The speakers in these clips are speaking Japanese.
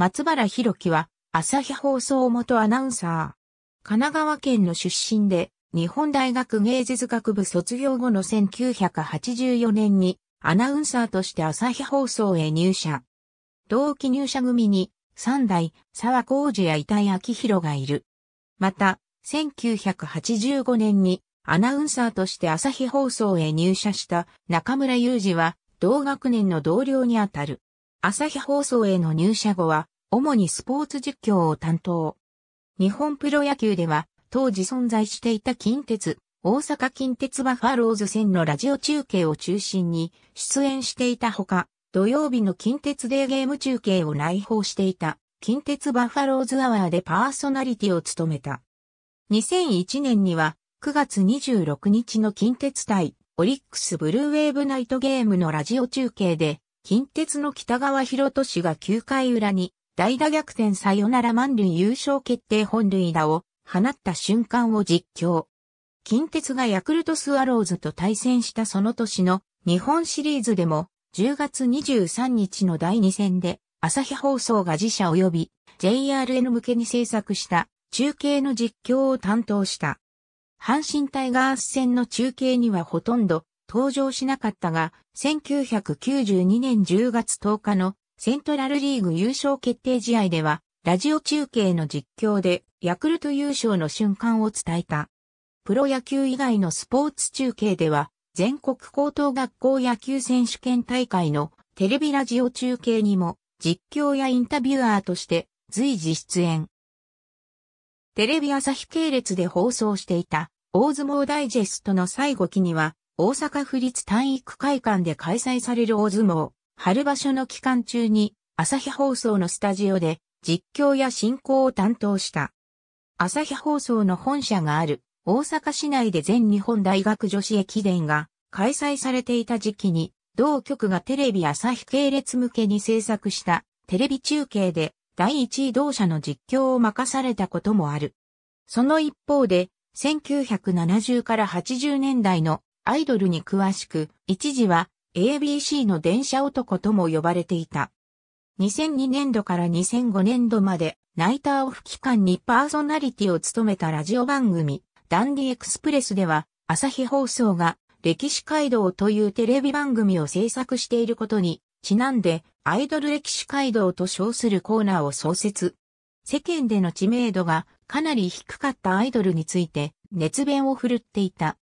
松原博樹は、朝日放送元アナウンサー。神奈川県の出身で、日本大学芸術学部卒業後の1984年に、アナウンサーとして朝日放送へ入社。同期入社組に、三代、沢浩二や板井明宏がいる。また、1985年に、アナウンサーとして朝日放送へ入社した中村雄二は、同学年の同僚にあたる。朝日放送への入社後は、主にスポーツ実況を担当。日本プロ野球では、当時存在していた近鉄、大阪近鉄バファローズ戦のラジオ中継を中心に出演していたほか、土曜日の近鉄デーゲーム中継を内包していた、近鉄バファローズアワーでパーソナリティを務めた。2001年には、9月26日の近鉄対オリックスブルーウェーブナイトゲームのラジオ中継で、近鉄の北川博都氏が9回裏に、代打逆転サヨナラ満塁優勝決定本塁打を放った瞬間を実況。近鉄がヤクルトスワローズと対戦したその年の日本シリーズでも10月23日の第2戦で朝日放送が自社及び JRN 向けに制作した中継の実況を担当した。阪神タイガース戦の中継にはほとんど登場しなかったが、1992年10月10日のセントラルリーグ優勝決定試合では、ラジオ中継の実況でヤクルト優勝の瞬間を伝えた。プロ野球以外のスポーツ中継では、全国高等学校野球選手権大会のテレビラジオ中継にも実況やインタビュアーとして随時出演。テレビ朝日系列で放送していた大相撲ダイジェストの最後期には大阪府立体育会館で開催される大相撲、春場所の期間中に、朝日放送のスタジオで、実況や進行を担当した。朝日放送の本社がある、大阪市内で全日本大学女子駅伝が開催されていた時期に、同局がテレビ朝日系列向けに制作したテレビ中継で第一位同社の実況を任されたこともある。その一方で、1970から80年代のアイドルに詳しく、一時は ABC の電車男とも呼ばれていた。2002年度から2005年度までナイターオフ期間にパーソナリティを務めたラジオ番組ダンディエクスプレスでは朝日放送が歴史街道というテレビ番組を制作していることにちなんでアイドル歴史街道と称するコーナーを創設。世間での知名度がかなり低かったアイドルについて熱弁を振るっていた。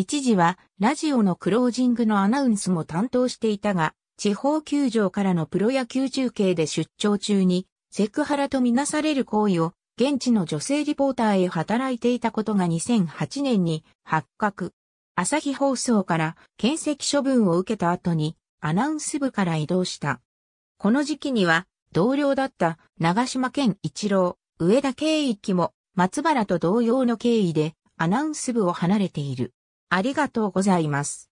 一時はラジオのクロージングのアナウンスも担当していたが、地方球場からのプロ野球中継で出張中にセクハラとみなされる行為を現地の女性リポーターへ働いていたことが2008年に発覚。朝日放送から検責処分を受けた後にアナウンス部から移動した。この時期には同僚だった長島健一郎、上田圭一も松原と同様の経緯でアナウンス部を離れている。ありがとうございます。